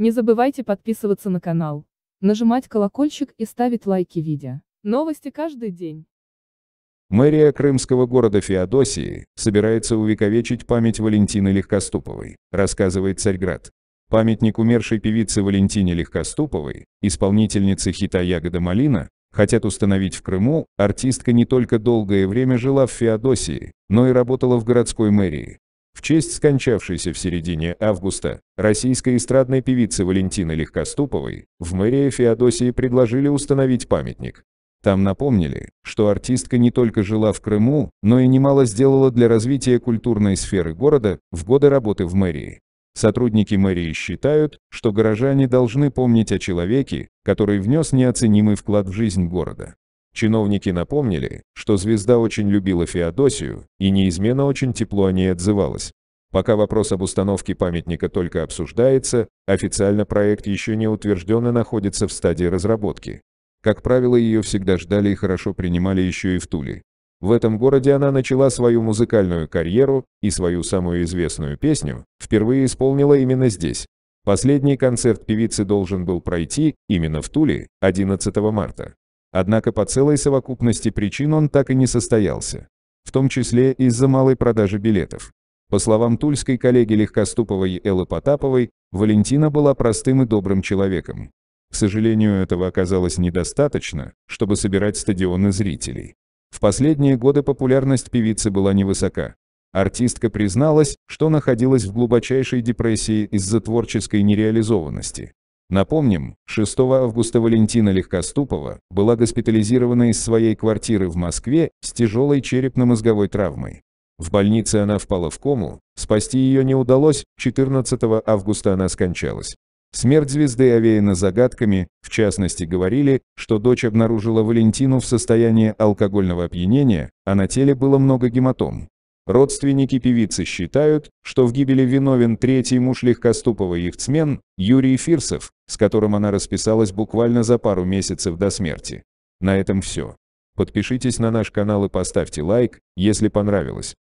Не забывайте подписываться на канал, нажимать колокольчик и ставить лайки видео. Новости каждый день. Мэрия крымского города Феодосии собирается увековечить память Валентины Легкоступовой, рассказывает Царьград. Памятник умершей певицы Валентине Легкоступовой, исполнительницы хита «Ягода малина», хотят установить в Крыму, артистка не только долгое время жила в Феодосии, но и работала в городской мэрии, в честь скончавшейся в середине августа российской эстрадной певицы Валентины Легкоступовой в мэрии Феодосии предложили установить памятник. Там напомнили, что артистка не только жила в Крыму, но и немало сделала для развития культурной сферы города в годы работы в мэрии. Сотрудники мэрии считают, что горожане должны помнить о человеке, который внес неоценимый вклад в жизнь города. Чиновники напомнили, что звезда очень любила Феодосию и неизменно очень тепло о ней отзывалась. Пока вопрос об установке памятника только обсуждается, официально проект еще не утвержден и находится в стадии разработки. Как правило, ее всегда ждали и хорошо принимали еще и в Туле. В этом городе она начала свою музыкальную карьеру и свою самую известную песню впервые исполнила именно здесь. Последний концерт певицы должен был пройти именно в Туле 11 марта. Однако по целой совокупности причин он так и не состоялся. В том числе из-за малой продажи билетов. По словам тульской коллеги Легкоступовой и Эллы Потаповой, Валентина была простым и добрым человеком. К сожалению, этого оказалось недостаточно, чтобы собирать стадионы зрителей. В последние годы популярность певицы была невысока. Артистка призналась, что находилась в глубочайшей депрессии из-за творческой нереализованности. Напомним, 6 августа Валентина Легкоступова была госпитализирована из своей квартиры в Москве с тяжелой черепно-мозговой травмой. В больнице она впала в кому, спасти ее не удалось, 14 августа она скончалась. Смерть звезды овеяна загадками, в частности говорили, что дочь обнаружила Валентину в состоянии алкогольного опьянения, а на теле было много гематом. Родственники певицы считают, что в гибели виновен третий муж Легкоступова Евцмен, Юрий Фирсов, с которым она расписалась буквально за пару месяцев до смерти. На этом все. Подпишитесь на наш канал и поставьте лайк, если понравилось.